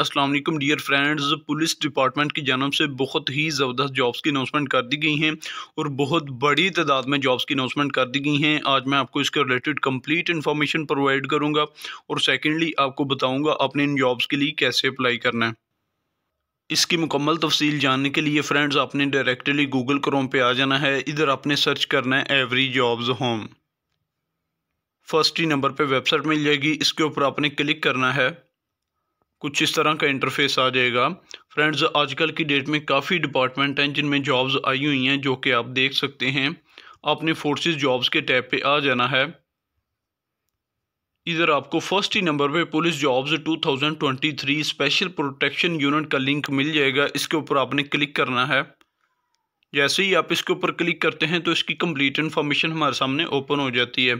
Aslam dear friends police department की जानब से बहुत ही ज़बरदस्त जॉब्स की अनाउंसमेंट कर दी गई हैं और बहुत बड़ी तादाद में जॉब्स की अनाउंसमेंट कर दी गई हैं आज मैं आपको इसके रिलेटेड कंप्लीट इन्फॉर्मेशन प्रोवाइड करूंगा और सेकेंडली आपको बताऊँगा आपने इन जॉब्स के लिए कैसे अप्लाई करना है इसकी मुकम्मल तफसील जानने के लिए फ्रेंड्स आपने डायरेक्टली गूगल क्रोम पर आ जाना है इधर आपने सर्च करना है एवरी जॉब्स होम फर्स्ट ही नंबर पे वेबसाइट मिल जाएगी इसके ऊपर आपने क्लिक करना है कुछ इस तरह का इंटरफेस आ जाएगा फ्रेंड्स आजकल की डेट में काफ़ी डिपार्टमेंट हैं जिनमें जॉब्स आई हुई हैं जो कि आप देख सकते हैं आपने फोर्सेस जॉब्स के टैब पे आ जाना है इधर आपको फर्स्ट ही नंबर पे police jobs 2023 special protection unit का लिंक मिल जाएगा इसके ऊपर आपने क्लिक करना है जैसे ही आप इसके ऊपर क्लिक करते हैं तो इसकी कंप्लीट इन्फॉर्मेशन हमारे सामने ओपन हो जाती है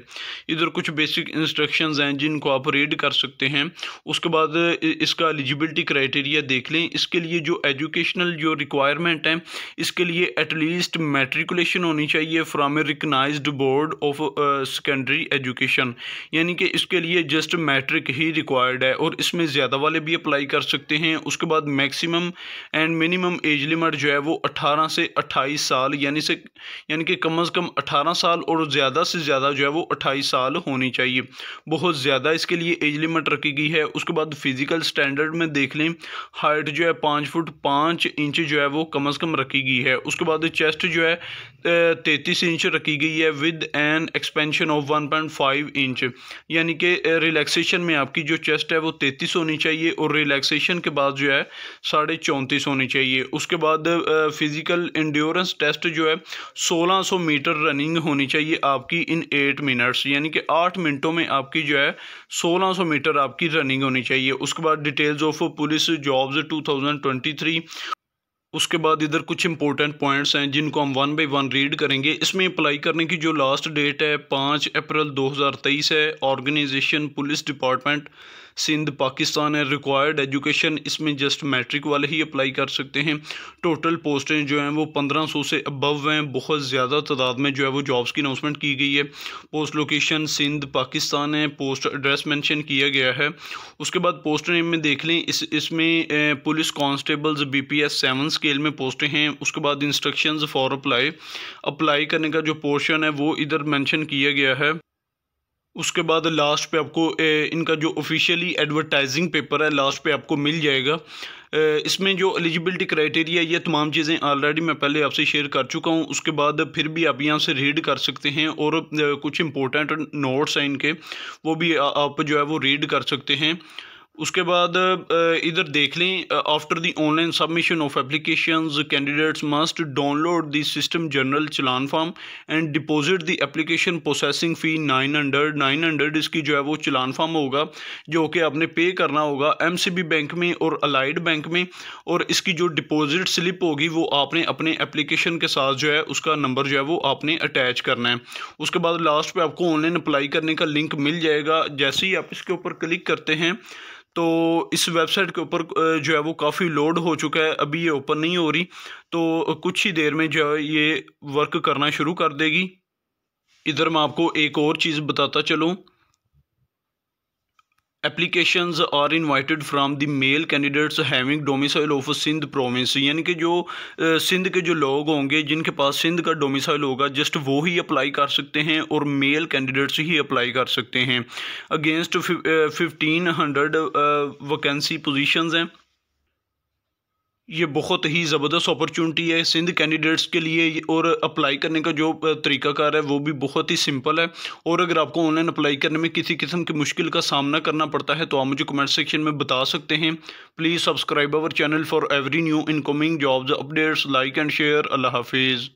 इधर कुछ बेसिक इंस्ट्रक्शंस हैं जिनको आप रीड कर सकते हैं उसके बाद इसका एलिजिबिलिटी क्राइटेरिया देख लें इसके लिए जो एजुकेशनल जो रिक्वायरमेंट है इसके लिए एटलीस्ट मेट्रिकुलेशन होनी चाहिए from a recognised board of secondary education यानी कि इसके लिए जस्ट मैट्रिक ही रिक्वायर्ड है और इसमें ज़्यादा वाले भी अप्लाई कर सकते हैं उसके बाद maximum and minimum age limit जो है वो अट्ठारह से अट्ठारह अट्ठाईस साल यानी से यानी कि कम से कम अठारह साल और ज़्यादा से ज़्यादा जो है वो अट्ठाईस साल होनी चाहिए बहुत ज़्यादा इसके लिए एज लिमिट रखी गई है उसके बाद फिज़िकल स्टैंडर्ड में देख लें हाइट जो है पाँच फुट पाँच इंच जो है वो कम अज़ कम रखी गई है उसके बाद चेस्ट जो है तैतीस इंच रखी गई है with an expansion of one point five inch यानी कि रिलैक्सेशन में आपकी जो चेस्ट है वो तैतीस होनी चाहिए और रिलैक्सेशन के बाद जो है साढ़े चौंतीस होनी चाहिए उसके बाद फिज़िकल इंडियो एंड्योरेंस टेस्ट जो है 1600 मीटर रनिंग होनी चाहिए आपकी इन एट मिनट्स यानी कि आठ मिनटों में आपकी जो है 1600 मीटर आपकी रनिंग होनी चाहिए उसके बाद डिटेल्स ऑफ पुलिस जॉब्स 2023 उसके बाद इधर कुछ इंपॉर्टेंट पॉइंट्स हैं जिनको हम वन बाई वन रीड करेंगे इसमें अप्लाई करने की जो लास्ट डेट है पाँच अप्रैल 2023 है organisation police department Sindh Pakistan है रिक्वायर्ड एजुकेशन इसमें जस्ट मैट्रिक वाले ही अप्लाई कर सकते हैं टोटल पोस्टें जो हैं वो पंद्रह सौ से अबव हैं बहुत ज़्यादा तादाद में जो है वो जॉब्स की अनाउंसमेंट की गई है पोस्ट लोकेशन सिंध पाकिस्तान है पोस्ट एड्रेस मैंशन किया गया है उसके बाद पोस्ट नेम में देख लें इस इसमें police constables B P S seven scale में पोस्टें हैं उसके बाद इंस्ट्रक्शन फॉर अप्लाई अप्लाई करने का जो पोर्शन है वो इधर मैंशन किया गया है उसके बाद लास्ट पे आपको इनका जो ऑफिशियली एडवर्टाइजिंग पेपर है लास्ट पे आपको मिल जाएगा इसमें जो एलिजिबिलिटी क्राइटेरिया ये तमाम चीज़ें ऑलरेडी मैं पहले आपसे शेयर कर चुका हूँ उसके बाद फिर भी आप यहाँ से रीड कर सकते हैं और कुछ इंपॉर्टेंट नोट्स हैं इनके वो भी आप जो है वो रीड कर सकते हैं उसके बाद इधर देख लें after the online submission of application candidates must download the system general challan form and deposit the application processing fee nine hundred nine hundred इसकी जो है वो चलान फॉर्म होगा जो कि आपने पे करना होगा एमसीबी बैंक में और अलाइड बैंक में और इसकी जो डिपॉजिट स्लिप होगी वो आपने अपने एप्लीकेशन के साथ जो है उसका नंबर जो है वो आपने अटैच करना है उसके बाद लास्ट पर आपको ऑनलाइन अप्लाई करने का लिंक मिल जाएगा जैसे ही आप इसके ऊपर क्लिक करते हैं तो इस वेबसाइट के ऊपर जो है वो काफ़ी लोड हो चुका है अभी ये ओपन नहीं हो रही तो कुछ ही देर में जो है ये वर्क करना शुरू कर देगी इधर मैं आपको एक और चीज़ बताता चलूँ applications are invited from the male candidates having domicile of Sindh province यानी कि जो सिंध के जो लोग होंगे जिनके पास सिंध का डोमिसाइल होगा जस्ट वो ही अप्लाई कर सकते हैं और मेल कैंडिडेट्स ही अप्लाई कर सकते हैं against fifteen hundred vacancy position हैं ये बहुत ही ज़बरदस्त अपॉर्चुनिटी है सिंध कैंडिडेट्स के लिए और अप्लाई करने का जो तरीकाकार है वो भी बहुत ही सिंपल है और अगर आपको ऑनलाइन अप्लाई करने में किसी किस्म की मुश्किल का सामना करना पड़ता है तो आप मुझे कमेंट सेक्शन में बता सकते हैं please subscribe our channel for every new incoming jobs updates like and share अल्लाह हाफिज़